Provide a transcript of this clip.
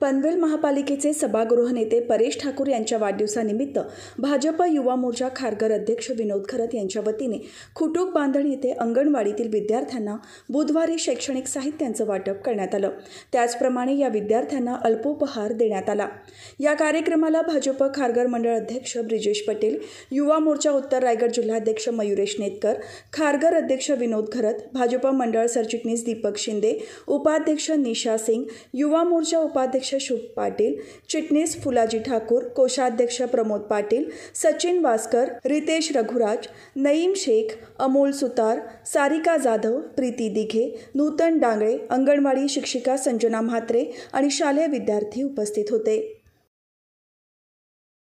पनवेल महापालिकेचे सभागृह नेते परेश ठाकूर यांच्या वाढदिवसानिमित्त भाजप युवा मोर्चा खारघर अध्यक्ष विनोद खरत यांच्या वतीने खुटूक बांधण येथे अंगणवाडीतील विद्यार्थ्यांना बुधवारी शैक्षणिक साहित्यांचं वाटप करण्यात आलं त्याचप्रमाणे या विद्यार्थ्यांना अल्पोपहार देण्यात आला या कार्यक्रमाला भाजप खारघर मंडळ अध्यक्ष ब्रिजेश पटेल युवा मोर्चा उत्तर रायगड जिल्हाध्यक्ष मयुरेश नेतकर खारघर अध्यक्ष विनोद खरत भाजप मंडळ सरचिटणीस दीपक शिंदे उपाध्यक्ष निशा सिंग युवा मोर्चा उपाध्यक्ष अध्यक्ष शुभ पाटील चिटणीस फुलाजी ठाकूर कोषाध्यक्ष प्रमोद पाटील सचिन वास्कर रितेश रघुराज नईम शेख अमोल सुतार सारिका जाधव प्रीती दिघे नूतन डांगळे अंगणवाडी शिक्षिका संजना म्हात्रे आणि शालेय विद्यार्थी उपस्थित होते